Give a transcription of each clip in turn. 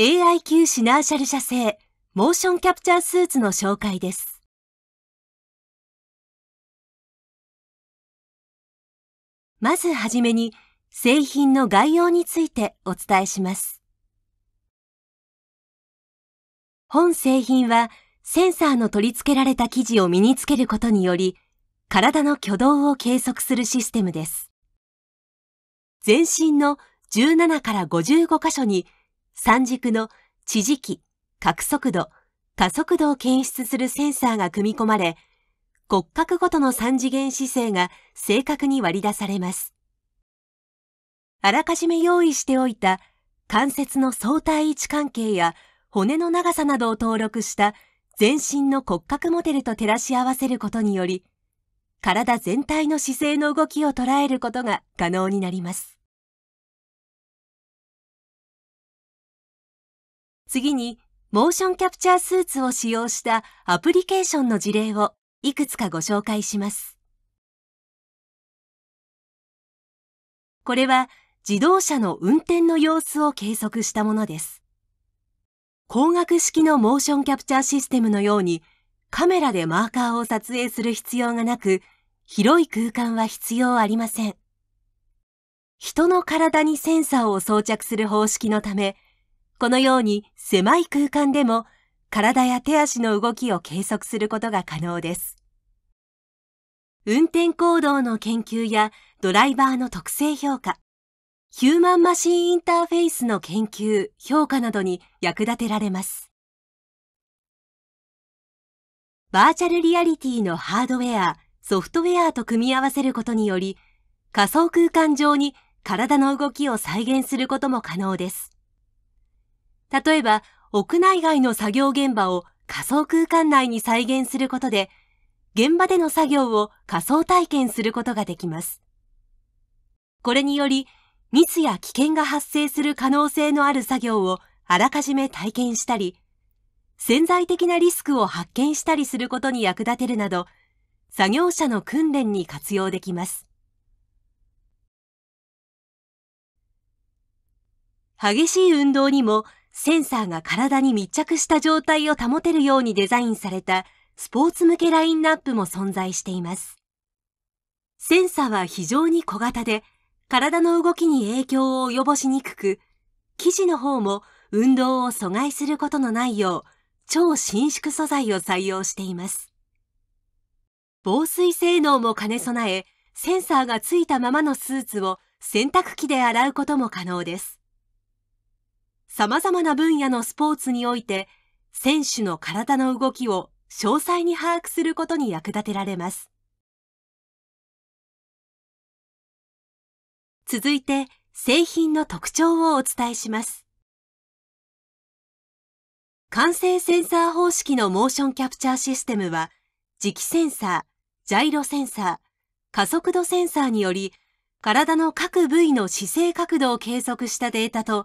AI 級シナーシャル社製モーションキャプチャースーツの紹介です。まずはじめに製品の概要についてお伝えします。本製品はセンサーの取り付けられた生地を身につけることにより体の挙動を計測するシステムです。全身の17から55箇所に三軸の地磁気、角速度、加速度を検出するセンサーが組み込まれ、骨格ごとの三次元姿勢が正確に割り出されます。あらかじめ用意しておいた関節の相対位置関係や骨の長さなどを登録した全身の骨格モデルと照らし合わせることにより、体全体の姿勢の動きを捉えることが可能になります。次に、モーションキャプチャースーツを使用したアプリケーションの事例をいくつかご紹介します。これは自動車の運転の様子を計測したものです。光学式のモーションキャプチャーシステムのようにカメラでマーカーを撮影する必要がなく広い空間は必要ありません。人の体にセンサーを装着する方式のためこのように狭い空間でも体や手足の動きを計測することが可能です。運転行動の研究やドライバーの特性評価、ヒューマンマシンインターフェイスの研究、評価などに役立てられます。バーチャルリアリティのハードウェア、ソフトウェアと組み合わせることにより、仮想空間上に体の動きを再現することも可能です。例えば、屋内外の作業現場を仮想空間内に再現することで、現場での作業を仮想体験することができます。これにより、ミスや危険が発生する可能性のある作業をあらかじめ体験したり、潜在的なリスクを発見したりすることに役立てるなど、作業者の訓練に活用できます。激しい運動にもセンサーが体に密着した状態を保てるようにデザインされたスポーツ向けラインナップも存在しています。センサーは非常に小型で、体の動きに影響を及ぼしにくく、生地の方も運動を阻害することのないよう、超伸縮素材を採用しています。防水性能も兼ね備え、センサーがついたままのスーツを洗濯機で洗うことも可能です。様々な分野のスポーツにおいて、選手の体の動きを詳細に把握することに役立てられます。続いて、製品の特徴をお伝えします。完成センサー方式のモーションキャプチャーシステムは、磁気センサー、ジャイロセンサー、加速度センサーにより、体の各部位の姿勢角度を計測したデータと、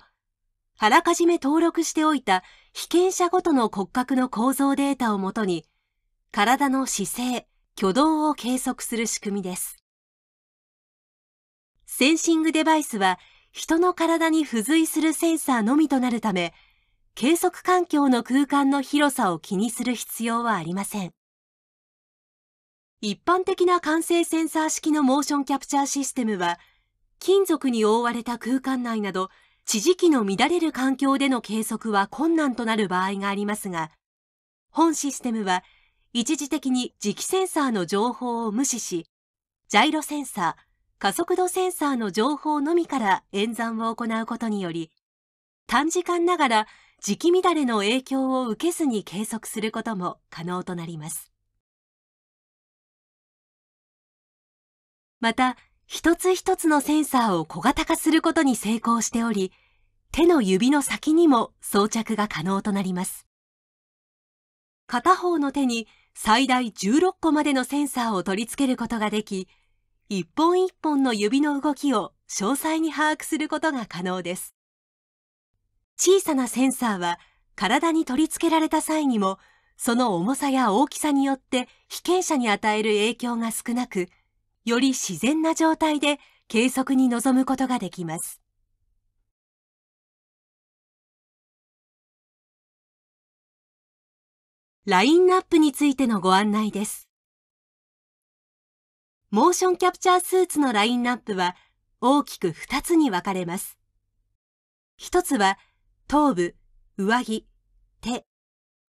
あらかじめ登録しておいた被験者ごとの骨格の構造データをもとに、体の姿勢、挙動を計測する仕組みです。センシングデバイスは、人の体に付随するセンサーのみとなるため、計測環境の空間の広さを気にする必要はありません。一般的な感性センサー式のモーションキャプチャーシステムは、金属に覆われた空間内など、地磁気の乱れる環境での計測は困難となる場合がありますが、本システムは一時的に磁気センサーの情報を無視し、ジャイロセンサー、加速度センサーの情報のみから演算を行うことにより、短時間ながら磁気乱れの影響を受けずに計測することも可能となります。また、一つ一つのセンサーを小型化することに成功しており、手の指の先にも装着が可能となります。片方の手に最大16個までのセンサーを取り付けることができ、一本一本の指の動きを詳細に把握することが可能です。小さなセンサーは体に取り付けられた際にも、その重さや大きさによって被験者に与える影響が少なく、より自然な状態で計測に臨むことができます。ラインナップについてのご案内です。モーションキャプチャースーツのラインナップは大きく2つに分かれます。1つは頭部、上着、手、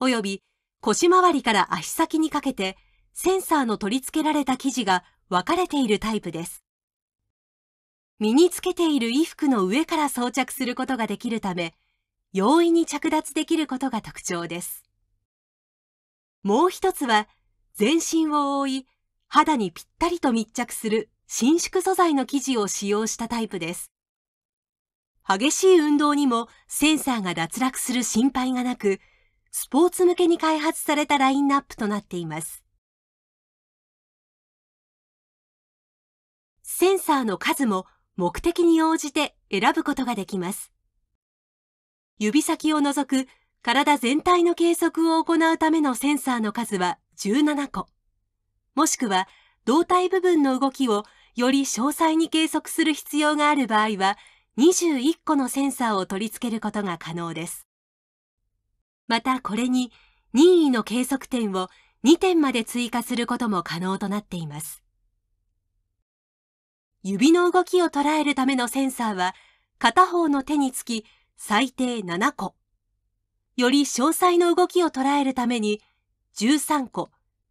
および腰回りから足先にかけてセンサーの取り付けられた生地が分かれているタイプです。身につけている衣服の上から装着することができるため、容易に着脱できることが特徴です。もう一つは、全身を覆い、肌にぴったりと密着する伸縮素材の生地を使用したタイプです。激しい運動にもセンサーが脱落する心配がなく、スポーツ向けに開発されたラインナップとなっています。センサーの数も目的に応じて選ぶことができます。指先を除く体全体の計測を行うためのセンサーの数は17個。もしくは胴体部分の動きをより詳細に計測する必要がある場合は21個のセンサーを取り付けることが可能です。またこれに任意の計測点を2点まで追加することも可能となっています。指の動きを捉えるためのセンサーは、片方の手につき最低7個。より詳細の動きを捉えるために、13個、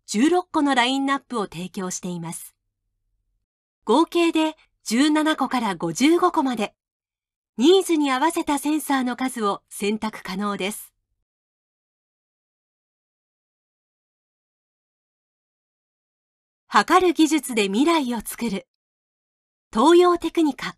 16個のラインナップを提供しています。合計で17個から55個まで、ニーズに合わせたセンサーの数を選択可能です。測る技術で未来を作る。東洋テクニカ